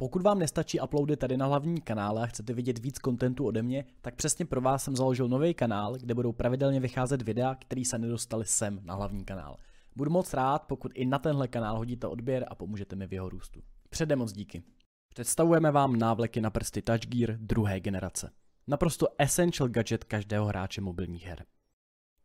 Pokud vám nestačí uploady tady na hlavní kanále a chcete vidět víc kontentu ode mě, tak přesně pro vás jsem založil nový kanál, kde budou pravidelně vycházet videa, které se nedostaly sem na hlavní kanál. Budu moc rád, pokud i na tenhle kanál hodíte odběr a pomůžete mi v jeho růstu. Předem moc díky. Představujeme vám návleky na prsty Touch Gear druhé generace. Naprosto essential gadget každého hráče mobilních her.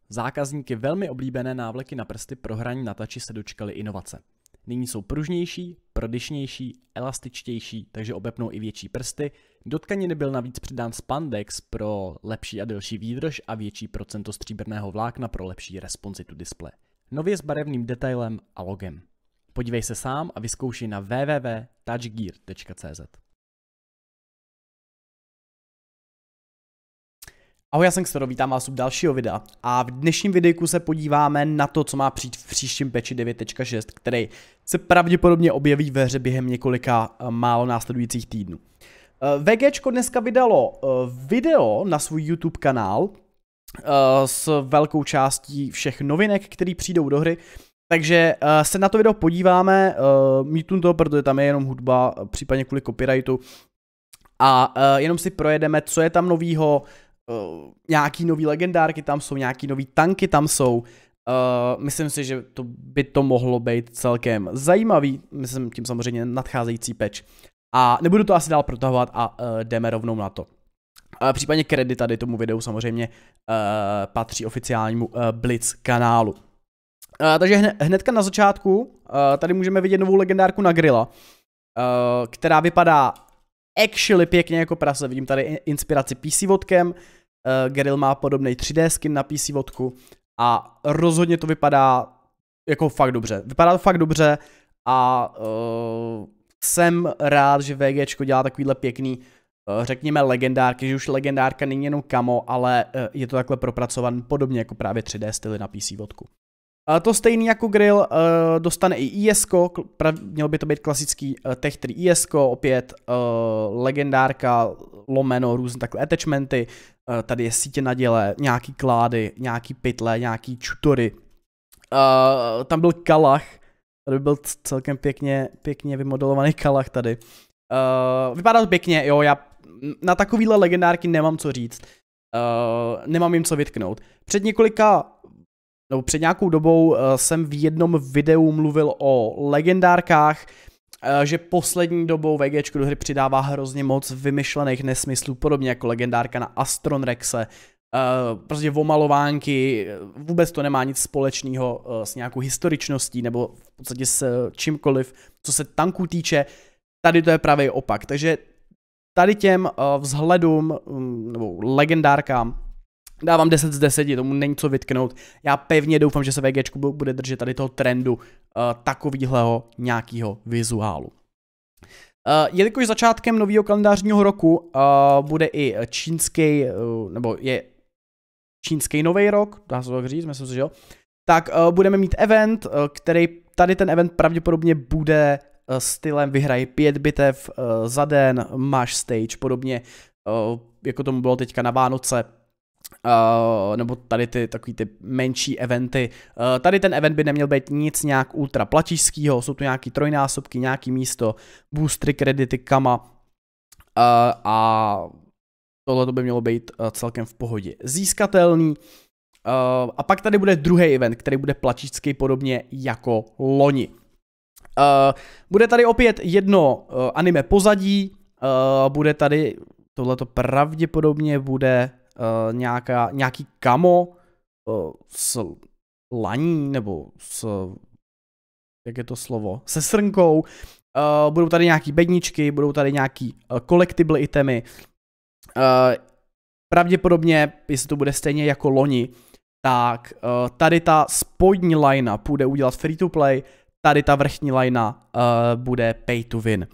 Zákazníky velmi oblíbené návleky na prsty pro hraní na tači se dočkali inovace. Nyní jsou pružnější, prodyšnější, elastičtější, takže obepnou i větší prsty. Do tkaniny byl navíc přidán spandex pro lepší a delší výdrž a větší procento stříbrného vlákna pro lepší responsitu displeje. Nově s barevným detailem a logem. Podívej se sám a vyzkoušej na www.touchgear.cz. Ahoj, já jsem Xero, vítám vás u dalšího videa a v dnešním videjku se podíváme na to, co má přijít v příštím peči 9.6, který se pravděpodobně objeví ve hře během několika eh, málo následujících týdnů. Eh, VGčko dneska vydalo eh, video na svůj YouTube kanál s velkou částí všech novinek, které přijdou do hry, takže se na to video podíváme, Mít mítnu to, protože tam je jenom hudba, případně kvůli copyrightu. A uh, jenom si projedeme, co je tam novýho, uh, uh, nějaký nový legendárky tam jsou, nějaký nový tanky tam jsou. Uh, myslím si, že to by to mohlo být celkem zajímavý, myslím tím samozřejmě nadcházející peč. A nebudu to asi dál protahovat a uh, jdeme rovnou na to. Uh, případně kredit tady tomu videu samozřejmě uh, patří oficiálnímu uh, Blitz kanálu. Uh, takže hne, hnedka na začátku uh, tady můžeme vidět novou legendárku na Grilla, uh, která vypadá actually pěkně jako prase. Vidím tady inspiraci PC vodkem, uh, Geril má podobný 3D skin na PC vodku a rozhodně to vypadá jako fakt dobře. Vypadá to fakt dobře a uh, jsem rád, že VGčko dělá takovýhle pěkný, uh, řekněme legendárky, že už legendárka není jenom kamo, ale uh, je to takhle propracovan podobně jako právě 3D styly na PC vodku. To stejný jako grill eh, dostane i IS, měl by to být klasický eh, Tech 3 IS, opět eh, legendárka, lomeno, různé takové attachmenty, tady je sítě na děle, nějaký klády, nějaký pytle, nějaký čutory. Tam byl kalach, tady byl celkem pěkně, pěkně vymodelovaný kalach tady. Vypadá to pěkně, jo, já na takovýhle legendárky nemám co říct. Uh, nemám jim co vytknout. Před několika nebo před nějakou dobou eh, jsem v jednom videu mluvil o legendárkách, eh, že poslední dobou VG do hry přidává hrozně moc vymyšlených nesmyslů, podobně jako legendárka na Astron Rexe, eh, prostě vomalovánky, vůbec to nemá nic společného s nějakou historičností nebo v podstatě s čímkoliv, co se tanků týče, tady to je pravý opak, takže tady těm vzhledům mm, nebo legendárkám Dávám 10 z 10, tomu není co vytknout. Já pevně doufám, že se VG bude držet tady toho trendu uh, takovýhleho nějakého vizuálu. Uh, jelikož začátkem nového kalendářního roku uh, bude i čínský, uh, nebo je čínský nový rok, dá se to tak říct, myslím si, že jo, tak uh, budeme mít event, uh, který, tady ten event pravděpodobně bude uh, stylem vyhraj pět bitev uh, za den, máš stage, podobně uh, jako tomu bylo teďka na Vánoce, Eh, nebo tady ty takový ty menší eventy. Uh, tady ten event by neměl být nic nějak ultra platičskýho, jsou tu nějaký trojnásobky, nějaký místo, boostry, kredity, kama uh, a tohle to by mělo být uh, celkem v pohodě získatelný. Uh, a pak tady bude druhý event, který bude platičský podobně jako loni. Uh, bude tady opět jedno uh, anime pozadí, uh, bude tady, tohleto pravděpodobně bude Eh, nějaká, nějaký kamo uh, s laní nebo s, jak je to slovo, se srnkou, uh, budou tady nějaký bedničky, budou tady nějaký uh, collectible itemy, uh, pravděpodobně, jestli to bude stejně jako loni, tak uh, tady ta spodní linea půjde udělat free to play, tady ta vrchní linea uh, bude pay to win.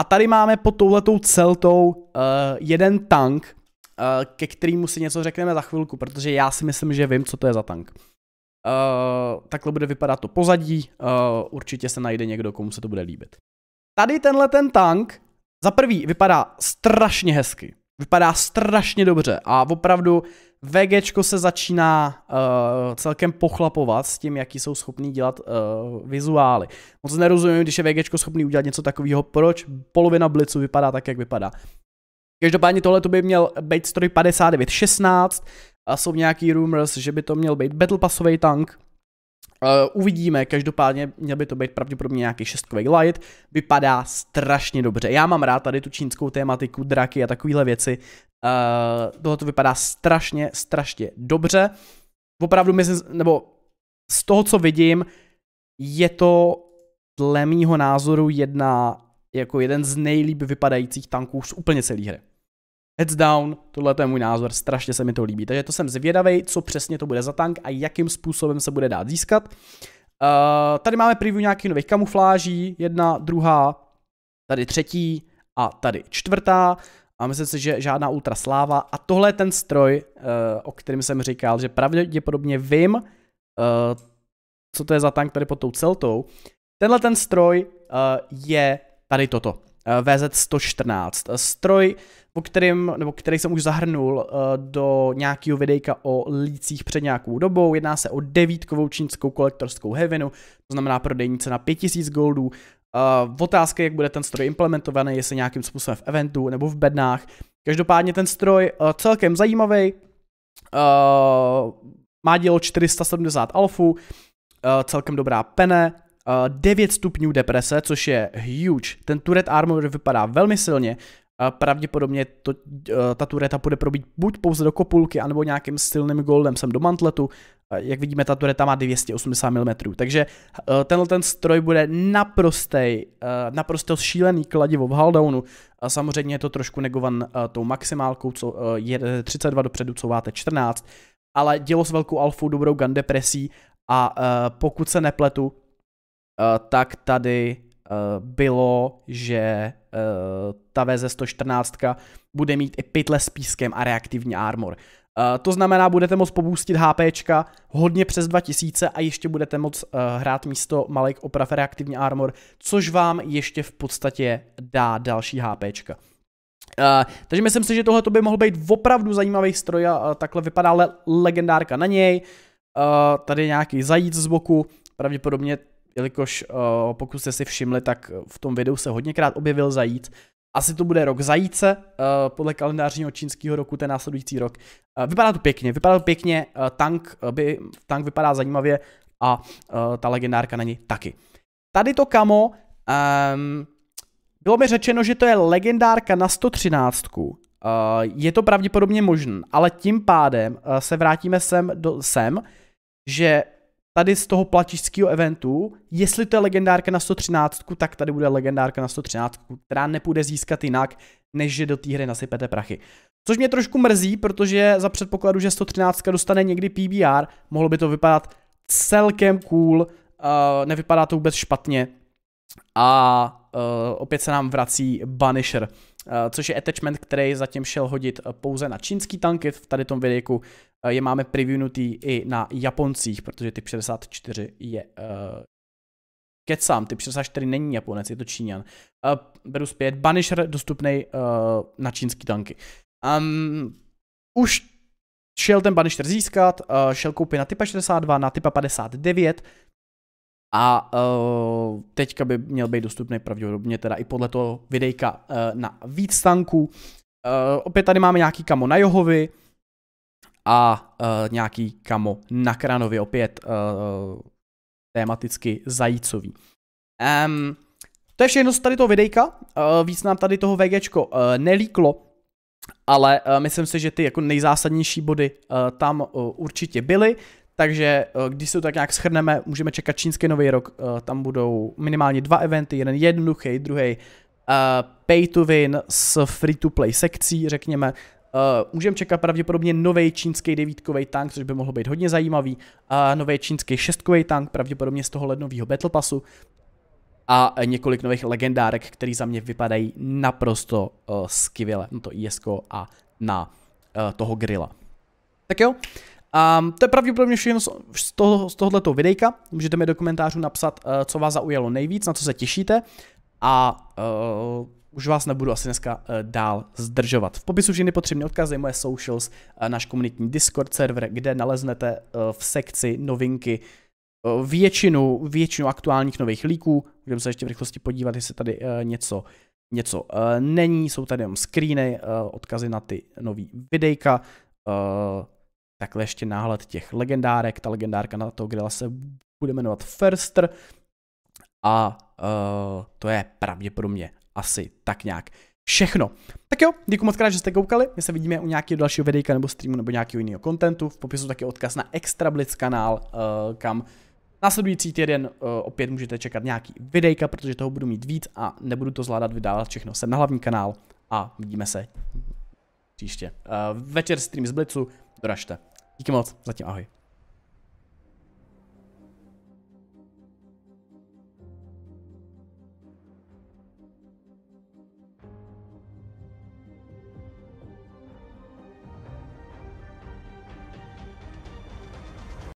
A tady máme pod touhletou celtou uh, jeden tank, Eh, ke kterému si něco řekneme za chvilku, protože já si myslím, že vím, co to je za tank. Uh, takhle bude vypadat to pozadí, uh, určitě se najde někdo, komu se to bude líbit. Tady tenhle ten tank, za prvý, vypadá strašně hezky. Vypadá strašně dobře a opravdu VG se začíná uh, celkem pochlapovat s tím, jaký jsou schopný dělat uh, vizuály. Moc nerozumím, když je VG schopný udělat něco takového, proč polovina blicu vypadá tak, jak vypadá. Každopádně tohle to by měl být stroj 59.16 a jsou nějaký rumors, že by to měl být battle passový tank. uvidíme, každopádně měl by to být pravděpodobně nějaký šestkový light, vypadá strašně dobře. Já mám rád tady tu čínskou tématiku, draky a takovéhle věci. tohle to vypadá strašně, strašně dobře. Opravdu myslím, nebo z toho, co vidím, je to dle mýho názoru jedna jako jeden z nejlíp vypadajících tanků z úplně celé hry. Heads down, tohle je můj názor, strašně se mi to líbí. Takže to jsem zvědavý, co přesně to bude za tank a jakým způsobem se bude dát získat. Uh, tady máme preview nějakých nových kamufláží, jedna, druhá, tady třetí a tady čtvrtá. A myslím si, že žádná ultra sláva. A tohle je ten stroj, uh, o kterém jsem říkal, že pravděpodobně vím, uh, co to je za tank tady pod tou celtou. Tenhle ten stroj uh, je tady toto. Eh, VZ114. Stroj, o kterým, nebo který jsem už zahrnul eh, do nějakého videjka o lících před nějakou dobou. Jedná se o devítkovou čínskou kolektorskou hevinu, to znamená prodejní cena 5000 goldů. Uh, otázka, jak bude ten stroj implementovaný, jestli nějakým způsobem v eventu nebo v bednách. Každopádně ten stroj celkem zajímavý, má dílo 470 alfů, celkem dobrá pene, 9 eh, stupňů deprese, což je huge. Ten turret armor vypadá velmi silně, eh, pravděpodobně to, eh, ta tureta bude probít buď pouze do kopulky, anebo nějakým silným goldem sem do mantletu. Jak vidíme, ta tureta má 280 mm, takže tenhle ten stroj bude naprostej, naprosto šílený kladivo v Haldownu. Samozřejmě je to trošku negovan tou maximálkou, co je 32 dopředu, co máte 14, ale dělo s velkou alfou dobrou gun depresí a pokud se nepletu, Eh, tak tady eh, bylo, že eh, ta VZ114 bude mít i pytle s pískem a reaktivní armor. To znamená, budete moct pobůstit HPčka hodně přes 2000 a ještě budete moct hrát místo malých oprav reaktivní armor, což vám ještě v podstatě dá další HPčka. Uh, takže myslím si, že tohle by mohl být opravdu zajímavý stroj a uh, takhle vypadá le- legendárka na něj. Uh, tady nějaký zajíc z boku, pravděpodobně jelikož uh, pokud jste si všimli, tak eh, v tom videu se hodněkrát objevil zajíc. Asi to bude rok zajíce, uh, podle kalendářního čínského roku, ten následující rok. Uh, vypadá to pěkně, vypadá to pěkně, uh, tank, uh, by, tank vypadá zajímavě a uh, ta legendárka na ní taky. Tady to kamo, um, bylo mi řečeno, že to je legendárka na 113. Uh, je to pravděpodobně možné, ale tím pádem uh, se vrátíme sem, do, sem že tady z toho platičského eventu, jestli to je legendárka na 113, tak tady bude legendárka na 113, která nepůjde získat jinak, než že do té hry nasypete prachy. Což mě trošku mrzí, protože za předpokladu, že 113 dostane někdy PBR, mohlo by to vypadat celkem cool, uh, nevypadá to vůbec špatně. A uh, opět se nám vrací Banisher. Eh, což je attachment, který zatím šel hodit eh, pouze na čínský tanky, v tady tom videjku eh, je máme previewnutý i na Japoncích, protože typ 64 je uh, kecám, typ 64 není Japonec, je to Číňan. Uh, beru zpět, Banisher dostupný uh, na čínský tanky. Um, už šel ten Banisher získat, uh, šel koupit na typa 62, na typa 59, a uh, teďka by měl být dostupný pravděpodobně teda i podle toho videjka uh, na víc tanků. Uh, eh, opět tady máme nějaký kamo na Johovi a uh, nějaký kamo na kranovi. opět uh, tematicky zajícový. Um, to je všechno z tady toho videjka, uh, víc nám tady toho VGčko uh, nelíklo, ale uh, myslím si, že ty jako nejzásadnější body uh, tam uh, určitě byly. Takže eh, když se to tak nějak schrneme, můžeme čekat čínský nový rok, eh, tam budou minimálně dva eventy, jeden jednoduchý, druhý uh, pay to win s free to play sekcí, řekněme. Uh, můžeme čekat pravděpodobně nový čínský devítkový tank, což by mohlo být hodně zajímavý, a uh, nový čínský šestkový tank, pravděpodobně z toho lednového battle passu a několik nových legendárek, které za mě vypadají naprosto uh, skvěle, na no to ISK a na uh, toho grilla. Tak jo, a ehm, to je pravděpodobně všechno z, toho, z tohoto videjka. Můžete mi do komentářů napsat, eh, co vás zaujalo nejvíc, na co se těšíte. A uh, už vás nebudu asi dneska eh, dál zdržovat. V popisu všechny potřebné odkazy, moje socials, náš komunitní Discord server, kde naleznete v sekci novinky většinu, většinu aktuálních nových líků. Můžeme se ještě v rychlosti podívat, jestli tady něco něco uh, není, jsou tady jenom screeny, uh, odkazy na ty nový videjka, uh, takhle ještě náhled těch legendárek. Ta legendárka na to grilla se bude jmenovat Ferster a uh, to je pravděpodobně asi tak nějak všechno. Tak jo, děkuji moc krát, že jste koukali. My se vidíme u nějakého dalšího videjka nebo streamu nebo nějakého jiného kontentu. V popisu taky odkaz na Extra Blitz kanál, uh, kam Následující týden uh, opět můžete čekat nějaký videjka, protože toho budu mít víc a nebudu to zvládat vydávat všechno sem na hlavní kanál a vidíme se příště. Uh, večer stream z Blitzu, doražte. Díky moc, zatím ahoj.